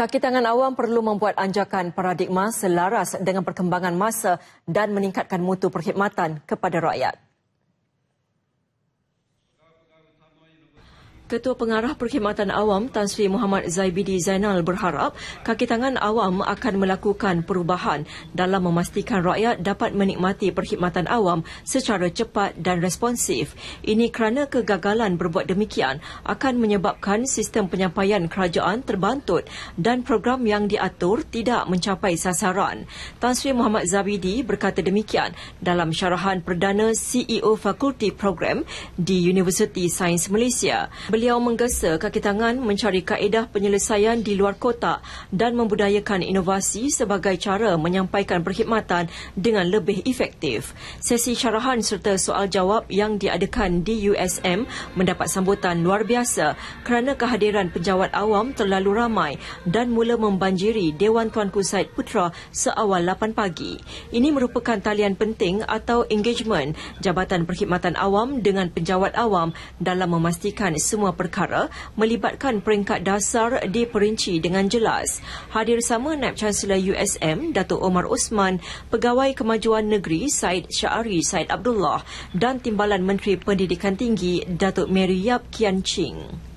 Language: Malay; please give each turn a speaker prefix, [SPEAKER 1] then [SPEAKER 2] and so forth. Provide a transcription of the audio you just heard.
[SPEAKER 1] Kaki tangan awam perlu membuat anjakan paradigma selaras dengan perkembangan masa dan meningkatkan mutu perkhidmatan kepada rakyat. Ketua Pengarah Perkhidmatan Awam Tan Sri Muhammad Zaibidi Zainal berharap kaki tangan awam akan melakukan perubahan dalam memastikan rakyat dapat menikmati perkhidmatan awam secara cepat dan responsif. Ini kerana kegagalan berbuat demikian akan menyebabkan sistem penyampaian kerajaan terbantut dan program yang diatur tidak mencapai sasaran. Tan Sri Muhammad Zaibidi berkata demikian dalam syarahan perdana CEO Fakulti Program di Universiti Sains Malaysia beliau menggesa kaki tangan mencari kaedah penyelesaian di luar kotak dan membudayakan inovasi sebagai cara menyampaikan perkhidmatan dengan lebih efektif. Sesi syarahan serta soal jawab yang diadakan di USM mendapat sambutan luar biasa kerana kehadiran penjawat awam terlalu ramai dan mula membanjiri Dewan Tuanku Said Putra seawal 8 pagi. Ini merupakan talian penting atau engagement Jabatan Perkhidmatan Awam dengan penjawat awam dalam memastikan semua semua perkara melibatkan peringkat dasar diperinci dengan jelas. Hadir sama Naib Chancellor USM, Datuk Omar Osman, Pegawai Kemajuan Negeri Said Syari Said Abdullah dan Timbalan Menteri Pendidikan Tinggi Datuk Mary Yap Kian Ching.